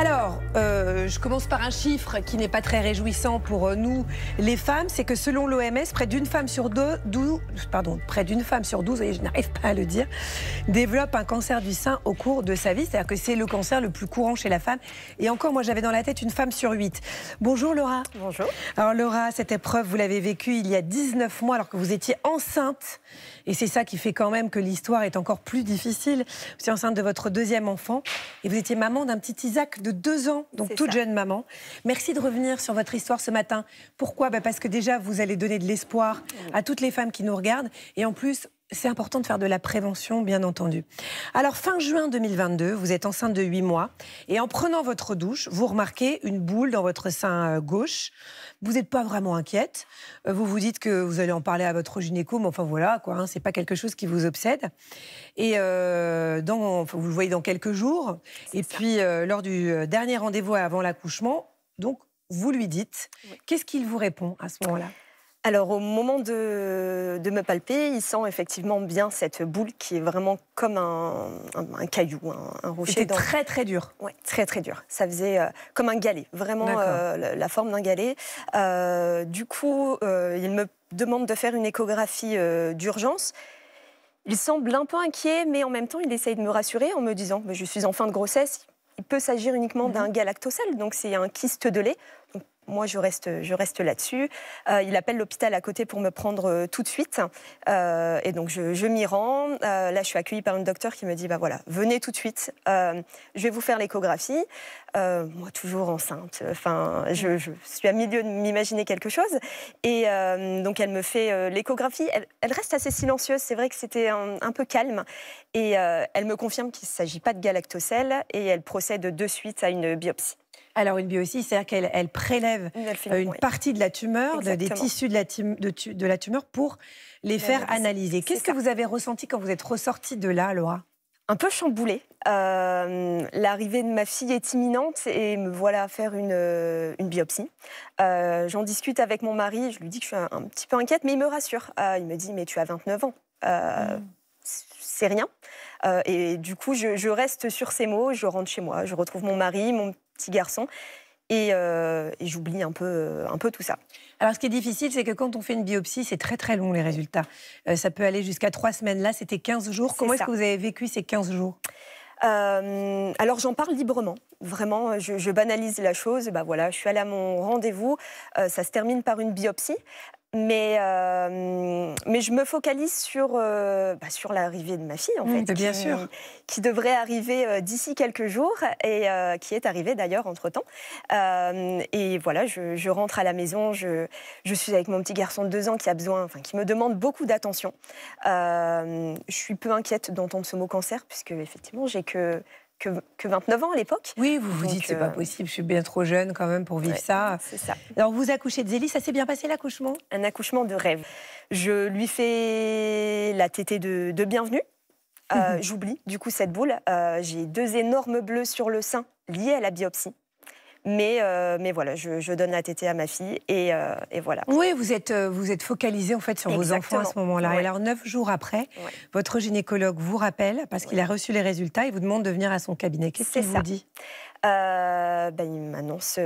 Alors, euh, je commence par un chiffre qui n'est pas très réjouissant pour euh, nous, les femmes, c'est que selon l'OMS, près d'une femme sur deux, 12, pardon, près d'une femme sur 12, et je n'arrive pas à le dire, développe un cancer du sein au cours de sa vie. C'est-à-dire que c'est le cancer le plus courant chez la femme. Et encore, moi, j'avais dans la tête une femme sur 8. Bonjour Laura. Bonjour. Alors Laura, cette épreuve, vous l'avez vécue il y a 19 mois alors que vous étiez enceinte. Et c'est ça qui fait quand même que l'histoire est encore plus difficile. Vous étiez enceinte de votre deuxième enfant et vous étiez maman d'un petit Isaac de de deux ans, donc toute jeune maman. Merci de revenir sur votre histoire ce matin. Pourquoi bah, Parce que déjà, vous allez donner de l'espoir à toutes les femmes qui nous regardent. Et en plus, c'est important de faire de la prévention, bien entendu. Alors, fin juin 2022, vous êtes enceinte de 8 mois et en prenant votre douche, vous remarquez une boule dans votre sein euh, gauche. Vous n'êtes pas vraiment inquiète. Euh, vous vous dites que vous allez en parler à votre gynéco, mais enfin voilà, quoi, n'est hein, c'est pas quelque chose qui vous obsède. Et euh, vous le voyez dans quelques jours. Et puis, lors du dernier rendez-vous avant l'accouchement, donc, vous lui dites. Qu'est-ce qu'il vous répond à ce moment-là alors au moment de, me palper, il sent effectivement bien cette boule qui est vraiment comme un, caillou, un, rocher. C'était très très dur. Oui, très très dur. Ça faisait euh, comme un galet, vraiment euh, la, forme d'un galet. Euh, du coup, il me demande de faire une échographie d'urgence. Il semble un peu inquiet, mais en même temps, il essaye de me rassurer en me disant Je suis en fin de grossesse, il peut s'agir uniquement mhm. d'un galactocèle, donc c'est un kyste de lait moi, je reste, je reste là-dessus. Euh, il appelle l'hôpital à côté pour me prendre euh, tout de suite. Euh, et donc, je, m'y rends. là, je suis accueillie par un docteur qui me dit, bah voilà, venez tout de suite. je vais vous faire l'échographie. moi, toujours enceinte. Enfin, je, suis à milieu de m'imaginer quelque chose. Et donc, elle me fait l'échographie. Elle, reste assez silencieuse. C'est vrai que c'était un, peu calme. Et elle me confirme qu'il ne s'agit pas de galactocèle. Et elle procède de suite à une biopsie. Alors une biopsie, c'est-à-dire qu'elle prélève une euh, partie de la tumeur, des tissus de la, tumeur pour les faire analyser. Qu'est-ce que vous avez ressenti quand vous êtes ressortie de là, Laura un peu chamboulée. Euh, l'arrivée de ma fille est imminente et me voilà à faire une, euh, biopsie. J'en discute avec mon mari, je lui dis que je suis un, petit peu inquiète, mais il me rassure. il me dit, mais tu as 29 ans, hmm. c'est rien. Euh, et du coup, je, reste sur ces mots, je rentre chez moi, je retrouve mon mari, mon petit garçon. Et, euh, j'oublie un peu, euh, un peu tout ça. Alors, ce qui est difficile, c'est que quand on fait une biopsie, c'est très très long les résultats. ça peut aller jusqu'à trois semaines. Là, c'était 15 jours. Comment est-ce que vous avez vécu ces 15 jours alors j'en parle librement, vraiment, je, banalise la chose. Bah voilà, je suis allée à mon rendez-vous, ça se termine par une biopsie. Mais, euh, mais je me focalise sur, euh, bah, sur l'arrivée de ma fille, en fait. Bien qui, sûr. Qui devrait arriver euh, d'ici quelques jours et qui est arrivée d'ailleurs entre-temps. et voilà, je, rentre à la maison, je, je, suis avec mon petit garçon de deux ans qui a besoin, enfin, qui me demande beaucoup d'attention. je suis peu inquiète d'entendre ce mot cancer, puisque effectivement, j'ai que que, 29 ans à l'époque. Oui, vous vous dites, c'est pas euh, possible, je suis bien trop jeune quand même pour vivre ça. C'est ça. Alors, vous accouchez de Zélie, ça s'est bien passé l'accouchement Un accouchement de rêve. Je lui fais la tétée de, bienvenue. Euh, mhm. J'oublie, du coup, cette boule. Euh, j'ai deux énormes bleus sur le sein liés à la biopsie. Mais, euh, mais voilà, je, donne la tétée à ma fille et, euh, voilà. Oui, vous êtes, euh, vous êtes focalisé en fait sur vos enfants à ce moment-là. alors, neuf jours après, votre gynécologue vous rappelle parce qu'il a reçu les résultats et vous demande de venir à son cabinet. Qu'est-ce qu'il vous dit ben, il m'annonce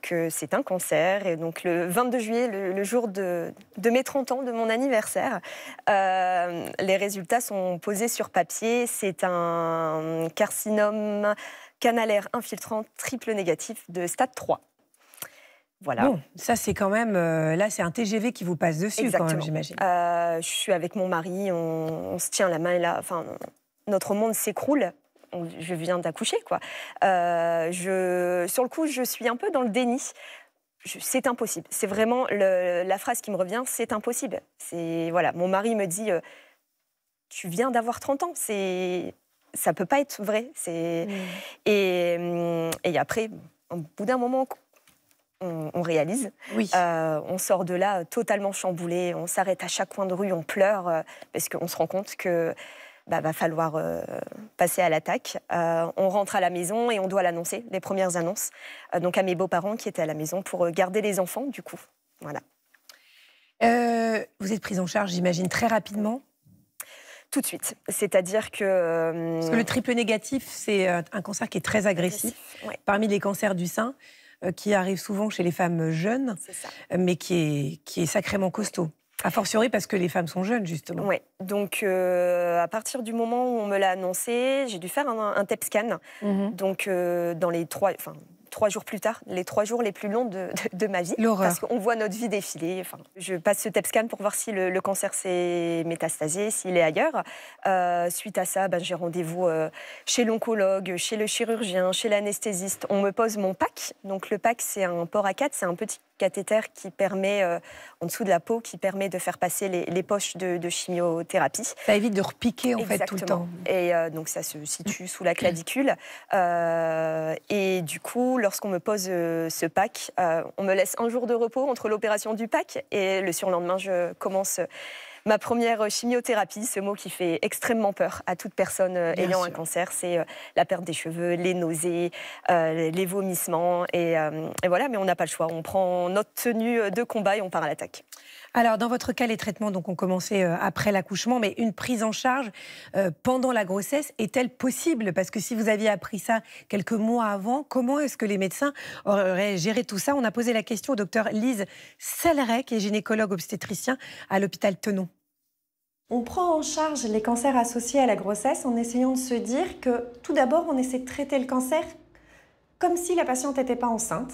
que c'est un cancer. Et donc, le 22 juillet, le, jour de, de, mes 30 ans, de mon anniversaire, les résultats sont posés sur papier. C'est un carcinome canalaire infiltrant triple négatif de stade 3. Voilà. Bon, ça c'est quand même. Euh, là, c'est un TGV qui vous passe dessus, quand même, j'imagine. Euh, je suis avec mon mari, on, se tient la main là. Enfin, notre monde s'écroule. Je viens d'accoucher, quoi. Euh, je, sur le coup, je suis un peu dans le déni. C'est impossible. C'est vraiment la phrase qui me revient. C'est impossible. C'est voilà. Mon mari me dit, tu viens d'avoir 30 ans. C'est ça peut pas être vrai. C'est mm. et, mm, et, après, au bout d'un moment, on, réalise. Euh, on sort de là euh, totalement chamboulé. On s'arrête à chaque coin de rue, on pleure euh, parce qu'on se rend compte que bah, va falloir passer à l'attaque. on rentre à la maison et on doit l'annoncer, les premières annonces. donc à mes beaux-parents qui étaient à la maison pour garder les enfants, du coup. Voilà. vous êtes prise en charge, j'imagine, très rapidement tout de suite. C'est-à-dire que... Parce que le euh, triple négatif, c'est euh, un cancer qui est très agressif. Parmi les cancers du sein, euh, qui arrive souvent chez les femmes jeunes, mais qui est, qui est sacrément costaud. A fortiori parce que les femmes sont jeunes, justement. Oui, donc à partir du moment où on me l'a annoncé, j'ai dû faire un, TEP scan. Mhm. Donc dans les trois, trois jours plus tard, les trois jours les plus longs de, de, ma vie. Parce qu'on voit notre vie défiler. Enfin, je passe ce TEP scan pour voir si le, cancer s'est métastasé, s'il est ailleurs. Euh, suite à ça, ben, j'ai rendez-vous euh, chez l'oncologue, chez le chirurgien, chez l'anesthésiste. On me pose mon PAC. Donc le PAC, c'est un port à quatre, c'est un petit cathéter qui permet, euh, en dessous de la peau, qui permet de faire passer les, poches de, chimiothérapie. Ça évite de repiquer en fait tout le temps. Et donc ça se situe sous la clavicule. et du coup, lorsqu'on me pose euh, ce pack, euh, on me laisse un jour de repos entre l'opération du pack et le surlendemain, je commence ma première chimiothérapie, ce mot qui fait extrêmement peur à toute personne euh, ayant un cancer, c'est la perte des cheveux, les nausées, les vomissements. et, voilà, mais on n'a pas le choix. On prend notre tenue de combat et on part à l'attaque. Alors, dans votre cas, les traitements donc, ont commencé euh, après l'accouchement, mais une prise en charge euh, pendant la grossesse est-elle possible Parce que si vous aviez appris ça quelques mois avant, comment est-ce que les médecins auraient géré tout ça On a posé la question au docteur Lise Selleret, qui est gynécologue obstétricien à l'hôpital Tenon. On prend en charge les cancers associés à la grossesse en essayant de se dire que tout d'abord, on essaie de traiter le cancer comme si la patiente n'était pas enceinte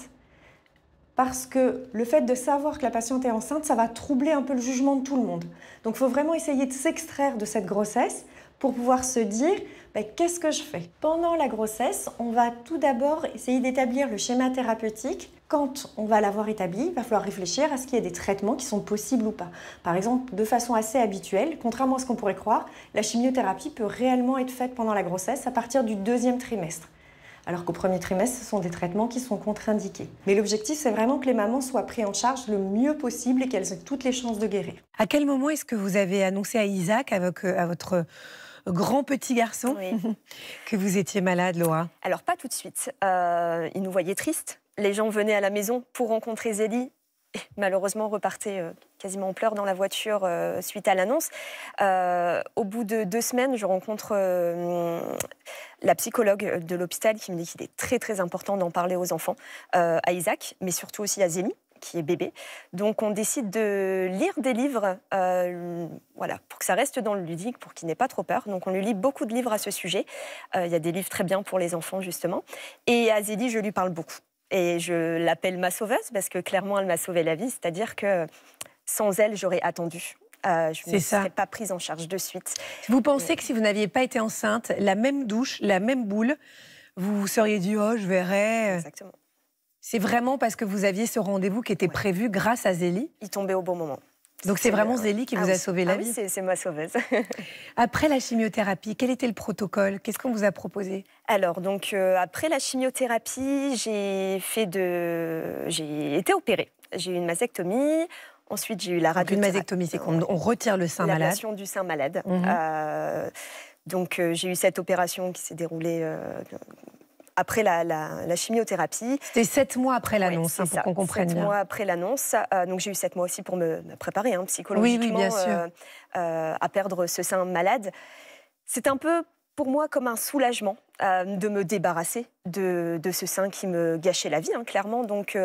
parce que le fait de savoir que la patiente est enceinte, ça va troubler un peu le jugement de tout le monde. Donc il faut vraiment essayer de s'extraire de cette grossesse pour pouvoir se dire ben, qu'est-ce que je fais Pendant la grossesse, on va tout d'abord essayer d'établir le schéma thérapeutique. Quand on va l'avoir établi, il va falloir réfléchir à ce qu'il y a des traitements qui sont possibles ou pas. Par exemple, de façon assez habituelle, contrairement à ce qu'on pourrait croire, la chimiothérapie peut réellement être faite pendant la grossesse à partir du deuxième trimestre alors qu'au premier trimestre, ce sont des traitements qui sont contre-indiqués. Mais l'objectif, c'est vraiment que les mamans soient prises en charge le mieux possible et qu'elles aient toutes les chances de guérir. À quel moment est-ce que vous avez annoncé à Isaac, avec, à votre euh, grand petit garçon, que vous étiez malade, Laura Alors, pas tout de suite. Euh, il nous voyait tristes. Les gens venaient à la maison pour rencontrer Zélie et malheureusement repartait euh, quasiment en pleurs dans la voiture suite à l'annonce. au bout de deux semaines, je rencontre la psychologue euh, de l'hôpital qui me dit qu'il est très très important d'en parler aux enfants, euh, à Isaac, mais surtout aussi à Zémi, qui est bébé. Donc on décide de lire des livres, euh, voilà, pour que ça reste dans le ludique, pour qu'il n'ait pas trop peur. Donc on lui lit beaucoup de livres à ce sujet. Il y a des livres très bien pour les enfants justement. Et à Zélie, je lui parle beaucoup. Et je l'appelle ma sauveuse parce que clairement elle m'a sauvé la vie. C'est-à-dire que sans elle, j'aurais attendu. Euh, je ne serais pas prise en charge de suite. Vous pensez euh, que si vous n'aviez pas été enceinte, la même douche, la même boule, vous vous seriez dit oh je verrai. Exactement. C'est vraiment parce que vous aviez ce rendez-vous qui était prévu grâce à Zélie. Il tombait au bon moment. Donc c'est vraiment euh, Zélie qui ah vous a sauvé la ah vie. Oui, c'est ma sauveuse. après la chimiothérapie, quel était le protocole Qu'est-ce qu'on vous a proposé Alors donc après la chimiothérapie, j'ai fait de, j'ai été opérée. J'ai eu une mastectomie. Ensuite, j'ai eu la radio. Une mastectomie, c'est qu'on on retire le sein malade. du sein malade. Mhm. Euh, donc, euh, j'ai eu cette opération qui s'est déroulée. Euh, après la, chimiothérapie. C'était sept mois après l'annonce, hein, pour qu'on comprenne sept mois après l'annonce. donc j'ai eu sept mois aussi pour me, préparer hein, psychologiquement à perdre ce sein malade. C'est un peu pour moi comme un soulagement de me débarrasser de, ce sein qui me gâchait la vie, hein, clairement. Donc